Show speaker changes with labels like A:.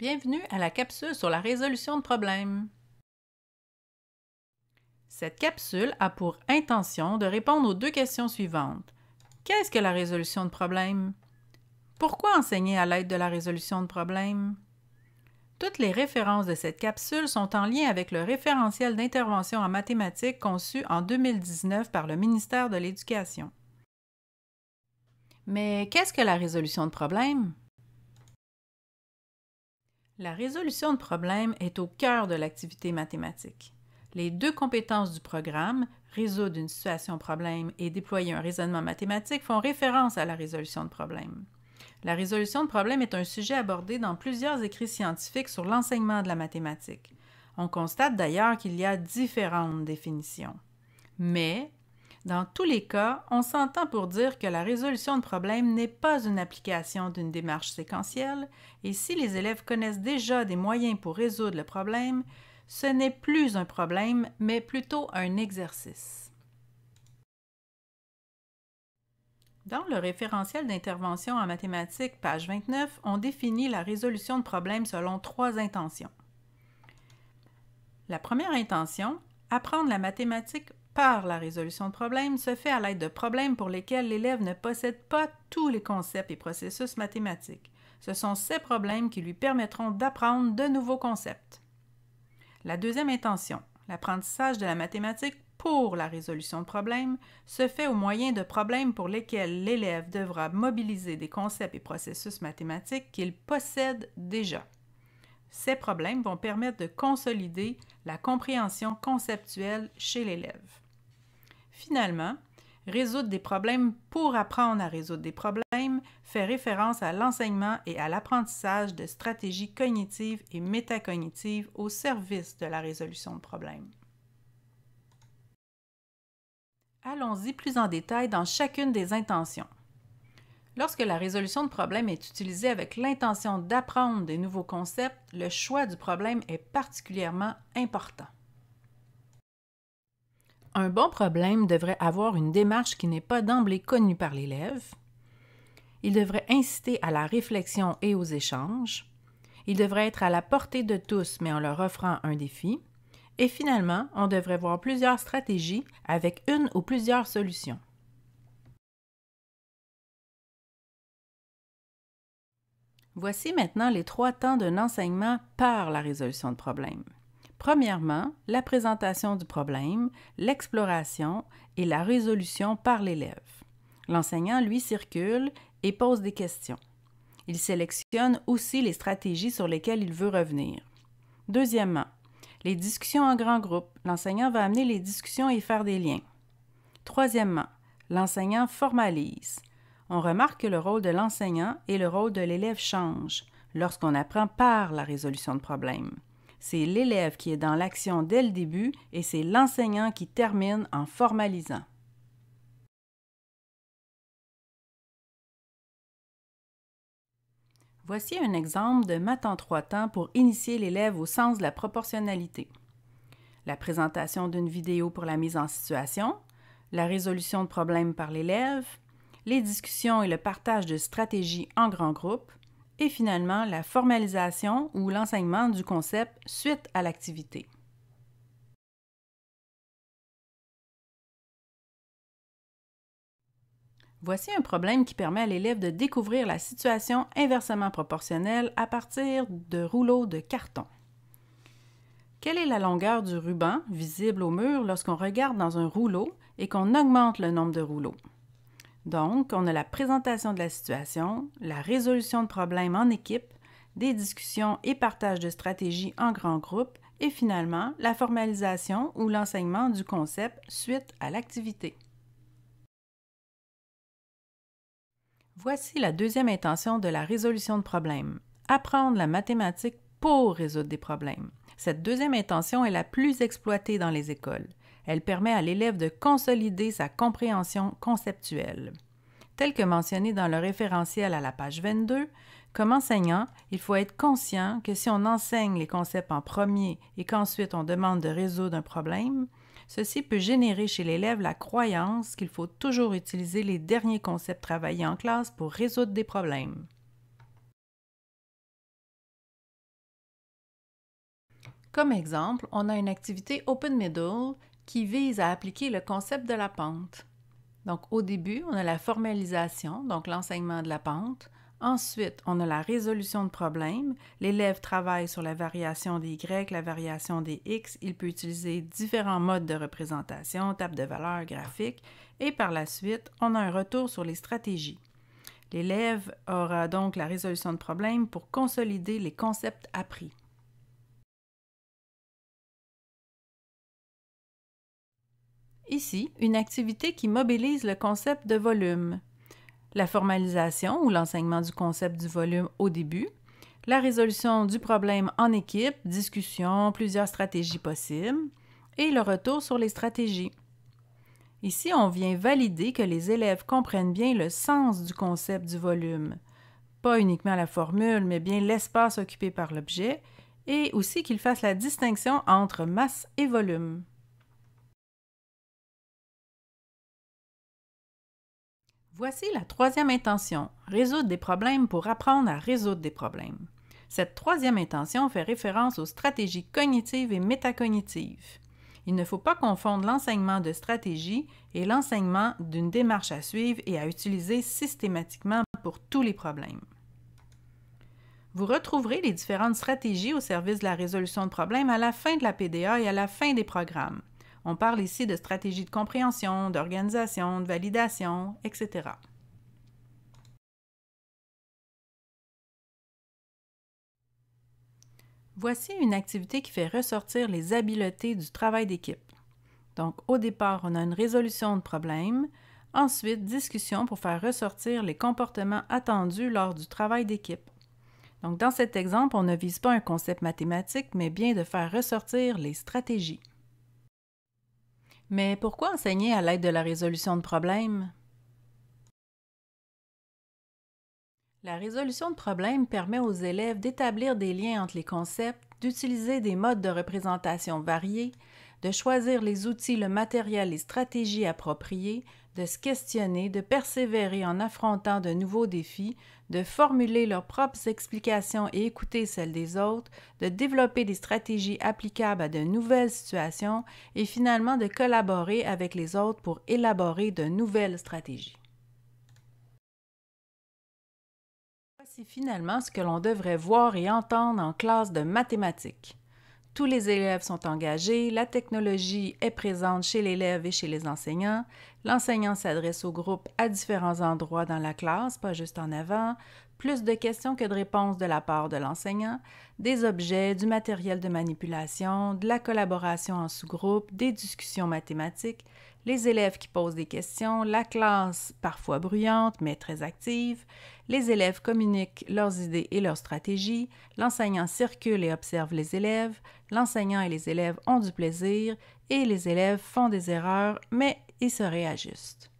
A: Bienvenue à la capsule sur la résolution de problèmes. Cette capsule a pour intention de répondre aux deux questions suivantes. Qu'est-ce que la résolution de problèmes? Pourquoi enseigner à l'aide de la résolution de problèmes? Toutes les références de cette capsule sont en lien avec le référentiel d'intervention en mathématiques conçu en 2019 par le ministère de l'Éducation. Mais qu'est-ce que la résolution de problèmes? La résolution de problèmes est au cœur de l'activité mathématique. Les deux compétences du programme, résoudre une situation problème et déployer un raisonnement mathématique, font référence à la résolution de problèmes. La résolution de problèmes est un sujet abordé dans plusieurs écrits scientifiques sur l'enseignement de la mathématique. On constate d'ailleurs qu'il y a différentes définitions. Mais dans tous les cas, on s'entend pour dire que la résolution de problèmes n'est pas une application d'une démarche séquentielle, et si les élèves connaissent déjà des moyens pour résoudre le problème, ce n'est plus un problème, mais plutôt un exercice. Dans le référentiel d'intervention en mathématiques, page 29, on définit la résolution de problèmes selon trois intentions. La première intention, apprendre la mathématique par la résolution de problèmes se fait à l'aide de problèmes pour lesquels l'élève ne possède pas tous les concepts et processus mathématiques. Ce sont ces problèmes qui lui permettront d'apprendre de nouveaux concepts. La deuxième intention, l'apprentissage de la mathématique pour la résolution de problèmes, se fait au moyen de problèmes pour lesquels l'élève devra mobiliser des concepts et processus mathématiques qu'il possède déjà. Ces problèmes vont permettre de consolider la compréhension conceptuelle chez l'élève. Finalement, résoudre des problèmes pour apprendre à résoudre des problèmes fait référence à l'enseignement et à l'apprentissage de stratégies cognitives et métacognitives au service de la résolution de problèmes. Allons-y plus en détail dans chacune des intentions. Lorsque la résolution de problèmes est utilisée avec l'intention d'apprendre des nouveaux concepts, le choix du problème est particulièrement important. Un bon problème devrait avoir une démarche qui n'est pas d'emblée connue par l'élève. Il devrait inciter à la réflexion et aux échanges. Il devrait être à la portée de tous, mais en leur offrant un défi. Et finalement, on devrait voir plusieurs stratégies avec une ou plusieurs solutions. Voici maintenant les trois temps d'un enseignement par la résolution de problèmes. Premièrement, la présentation du problème, l'exploration et la résolution par l'élève. L'enseignant, lui, circule et pose des questions. Il sélectionne aussi les stratégies sur lesquelles il veut revenir. Deuxièmement, les discussions en grand groupe. L'enseignant va amener les discussions et faire des liens. Troisièmement, l'enseignant formalise. On remarque que le rôle de l'enseignant et le rôle de l'élève changent lorsqu'on apprend par la résolution de problèmes c'est l'élève qui est dans l'action dès le début et c'est l'enseignant qui termine en formalisant. Voici un exemple de maths en trois temps pour initier l'élève au sens de la proportionnalité. La présentation d'une vidéo pour la mise en situation, la résolution de problèmes par l'élève, les discussions et le partage de stratégies en grand groupe, et finalement la formalisation ou l'enseignement du concept suite à l'activité. Voici un problème qui permet à l'élève de découvrir la situation inversement proportionnelle à partir de rouleaux de carton. Quelle est la longueur du ruban visible au mur lorsqu'on regarde dans un rouleau et qu'on augmente le nombre de rouleaux? Donc, on a la présentation de la situation, la résolution de problèmes en équipe, des discussions et partage de stratégies en grand groupe et finalement la formalisation ou l'enseignement du concept suite à l'activité. Voici la deuxième intention de la résolution de problèmes, apprendre la mathématique pour résoudre des problèmes. Cette deuxième intention est la plus exploitée dans les écoles. Elle permet à l'élève de consolider sa compréhension conceptuelle. telle que mentionné dans le référentiel à la page 22, comme enseignant, il faut être conscient que si on enseigne les concepts en premier et qu'ensuite on demande de résoudre un problème, ceci peut générer chez l'élève la croyance qu'il faut toujours utiliser les derniers concepts travaillés en classe pour résoudre des problèmes. Comme exemple, on a une activité Open Middle qui vise à appliquer le concept de la pente. Donc au début, on a la formalisation, donc l'enseignement de la pente. Ensuite, on a la résolution de problèmes. L'élève travaille sur la variation des Y, la variation des X. Il peut utiliser différents modes de représentation, table de valeur, graphique. Et par la suite, on a un retour sur les stratégies. L'élève aura donc la résolution de problèmes pour consolider les concepts appris. Ici, une activité qui mobilise le concept de volume. La formalisation ou l'enseignement du concept du volume au début, la résolution du problème en équipe, discussion, plusieurs stratégies possibles, et le retour sur les stratégies. Ici, on vient valider que les élèves comprennent bien le sens du concept du volume, pas uniquement la formule, mais bien l'espace occupé par l'objet, et aussi qu'ils fassent la distinction entre masse et volume. Voici la troisième intention, résoudre des problèmes pour apprendre à résoudre des problèmes. Cette troisième intention fait référence aux stratégies cognitives et métacognitives. Il ne faut pas confondre l'enseignement de stratégie et l'enseignement d'une démarche à suivre et à utiliser systématiquement pour tous les problèmes. Vous retrouverez les différentes stratégies au service de la résolution de problèmes à la fin de la PDA et à la fin des programmes. On parle ici de stratégie de compréhension, d'organisation, de validation, etc. Voici une activité qui fait ressortir les habiletés du travail d'équipe. Donc, au départ, on a une résolution de problème, ensuite, discussion pour faire ressortir les comportements attendus lors du travail d'équipe. Donc, dans cet exemple, on ne vise pas un concept mathématique, mais bien de faire ressortir les stratégies. Mais pourquoi enseigner à l'aide de la résolution de problèmes? La résolution de problèmes permet aux élèves d'établir des liens entre les concepts, d'utiliser des modes de représentation variés, de choisir les outils, le matériel, les stratégies appropriées, de se questionner, de persévérer en affrontant de nouveaux défis, de formuler leurs propres explications et écouter celles des autres, de développer des stratégies applicables à de nouvelles situations et finalement de collaborer avec les autres pour élaborer de nouvelles stratégies. Voici finalement ce que l'on devrait voir et entendre en classe de mathématiques. Tous les élèves sont engagés, la technologie est présente chez l'élève et chez les enseignants, L'enseignant s'adresse au groupe à différents endroits dans la classe, pas juste en avant, plus de questions que de réponses de la part de l'enseignant, des objets, du matériel de manipulation, de la collaboration en sous-groupe, des discussions mathématiques, les élèves qui posent des questions, la classe parfois bruyante mais très active, les élèves communiquent leurs idées et leurs stratégies, l'enseignant circule et observe les élèves, l'enseignant et les élèves ont du plaisir et les élèves font des erreurs, mais et se réajuste.